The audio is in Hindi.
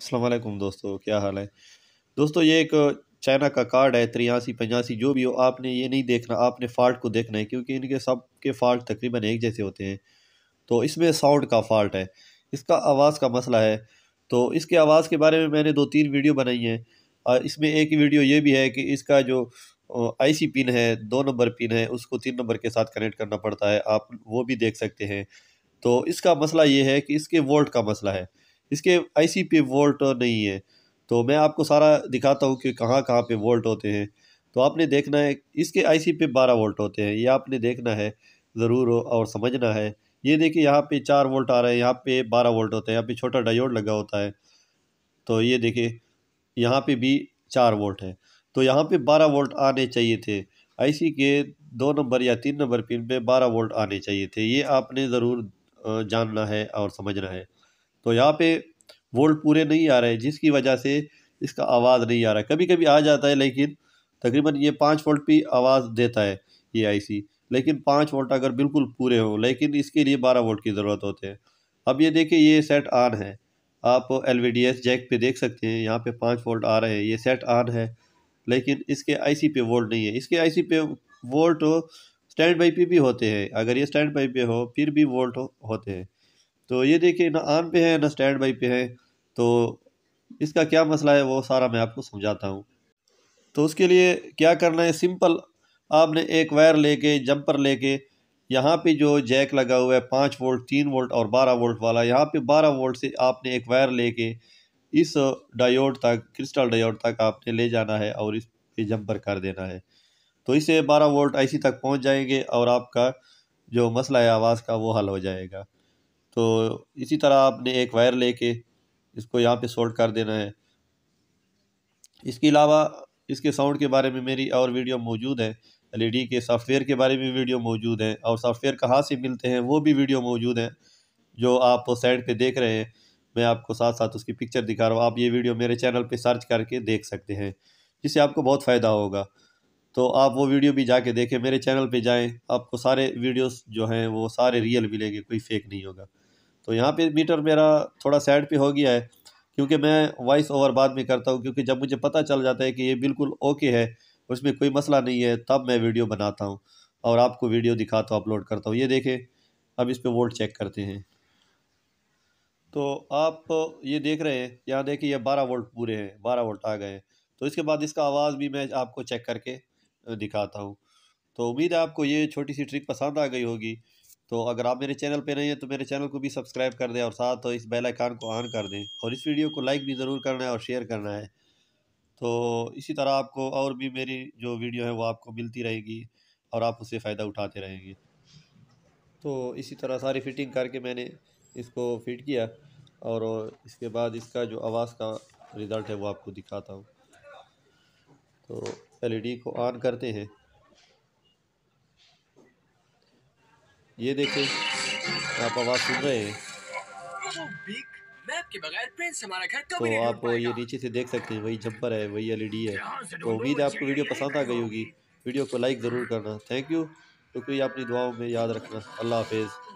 असलकुम दोस्तों क्या हाल है दोस्तों ये एक चाइना का कार्ड है त्रियासी पचासी जो भी हो आपने ये नहीं देखना आपने फॉल्ट को देखना है क्योंकि इनके सब के फॉल्ट तकरीबन एक जैसे होते हैं तो इसमें साउंड का फॉल्ट है इसका आवाज़ का मसला है तो इसके आवाज़ के बारे में मैंने दो तीन वीडियो बनाई हैं और इसमें एक वीडियो ये भी है कि इसका जो आईसी पिन है दो नंबर पिन है उसको तीन नंबर के साथ कनेक्ट करना पड़ता है आप वो भी देख सकते हैं तो इसका मसला ये है कि इसके वोल्ट का मसला है इसके आईसी पे वोल्ट नहीं है तो मैं आपको सारा दिखाता हूँ कि कहाँ कहाँ पे वोल्ट होते हैं तो आपने देखना है इसके आईसी पे बारह वोल्ट होते हैं ये आपने देखना है ज़रूर और समझना है ये देखिए यहाँ पे चार वोल्ट आ रहा है यहाँ पे बारह वोल्ट होता है यहाँ पे छोटा डायोड लगा होता है तो ये देखिए यहाँ पे भी चार वोल्ट है तो यहाँ पे बारह वोल्ट आने चाहिए थे आई के दो नंबर या तीन नंबर पिन पर बारह वोल्ट आने चाहिए थे ये आपने ज़रूर जानना है और समझना है तो यहाँ पे वोल्ट पूरे नहीं आ रहे जिसकी वजह से इसका आवाज़ नहीं आ रहा है कभी कभी आ जाता है लेकिन तकरीबन ये पाँच वोल्ट भी आवाज़ देता है ये आईसी लेकिन पाँच वोल्ट अगर बिल्कुल पूरे हो लेकिन इसके लिए बारह वोल्ट की ज़रूरत होते हैं अब ये देखिए ये सेट आन है आप एल जैक पर देख सकते हैं यहाँ पे पाँच वोल्ट आ रहे हैं ये सेट आन है लेकिन इसके आईसी पे वोल्ट नहीं है इसके आईसी पे वोल्ट स्टैंड बाई पे भी होते हैं अगर ये स्टैंड बाई पे हो फिर भी वोल्ट हो, होते हैं तो ये देखिए ना आन पे है ना स्टैंड बाई पे है तो इसका क्या मसला है वो सारा मैं आपको समझाता हूँ तो उसके लिए क्या करना है सिंपल आपने एक वायर लेके जंपर लेके यहाँ पे जो जैक लगा हुआ है पाँच वोल्ट तीन वोल्ट और बारह वोल्ट वाला यहाँ पे बारह वोल्ट से आपने एक वायर लेके इस डायोड तक क्रिस्टल डायोड तक आपने ले जाना है और इस पे जंपर कर देना है तो इसे बारह वोल्ट आईसी तक पहुँच जाएंगे और आपका जो मसला है आवाज़ का वो हल हो जाएगा तो इसी तरह आपने एक वायर लेके इसको यहाँ पे सोल्ड कर देना है इसके अलावा इसके साउंड के बारे में मेरी और वीडियो मौजूद है एलईडी के सॉफ्टवेयर के बारे में वीडियो मौजूद है और सॉफ्टवेयर कहाँ से मिलते हैं वो भी वीडियो मौजूद है जो आप साइड पे देख रहे हैं मैं आपको साथ साथ उसकी पिक्चर दिखा रहा हूँ आप ये वीडियो मेरे चैनल पर सर्च करके देख सकते हैं जिससे आपको बहुत फ़ायदा होगा तो आप वो वीडियो भी जाके देखें मेरे चैनल पे जाएं आपको सारे वीडियोस जो हैं वो सारे रियल मिलेंगे कोई फेक नहीं होगा तो यहाँ पे मीटर मेरा थोड़ा साइड पे हो गया है क्योंकि मैं वॉइस ओवर बाद में करता हूँ क्योंकि जब मुझे पता चल जाता है कि ये बिल्कुल ओके है उसमें कोई मसला नहीं है तब मैं वीडियो बनाता हूँ और आपको वीडियो दिखाता हूँ अपलोड करता हूँ ये देखें अब इस पर वोल्ट चेक करते हैं तो आप ये देख रहे हैं यहाँ देखिए ये बारह वोल्ट पूरे हैं बारह वोल्ट आ गए तो इसके बाद इसका आवाज़ भी मैं आपको चेक करके दिखाता हूँ तो उम्मीद है आपको ये छोटी सी ट्रिक पसंद आ गई होगी तो अगर आप मेरे चैनल पे नहीं हैं तो मेरे चैनल को भी सब्सक्राइब कर दें और साथ तो इस बेल आइकान को ऑन कर दें और इस वीडियो को लाइक भी ज़रूर करना है और शेयर करना है तो इसी तरह आपको और भी मेरी जो वीडियो है वो आपको मिलती रहेगी और आप उससे फ़ायदा उठाते रहेंगे तो इसी तरह सारी फिटिंग करके मैंने इसको फिट किया और इसके बाद इसका जो आवाज़ का रिज़ल्ट है वो आपको दिखाता हूँ तो एलईडी को ऑन करते हैं ये देखे आप आवाज़ सुन रहे हैं तो, तो आप ये नीचे से देख सकते हैं वही जंपर है वही एलईडी e है तो उम्मीद है आपको वीडियो पसंद आ गई होगी वीडियो को लाइक ज़रूर करना थैंक यू तो कोई अपनी दुआओं में याद रखना अल्लाह हाफिज़